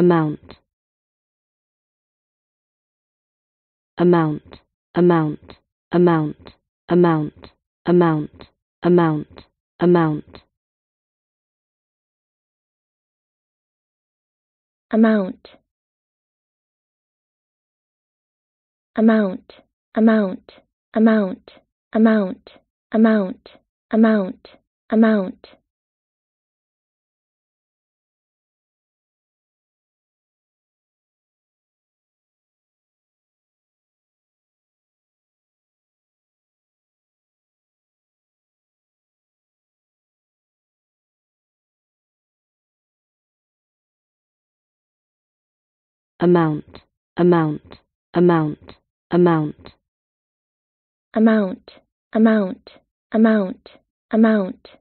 amount amount amount amount amount amount amount amount amount amount amount amount amount amount amount amount amount, amount, amount, amount, amount, amount, amount, amount.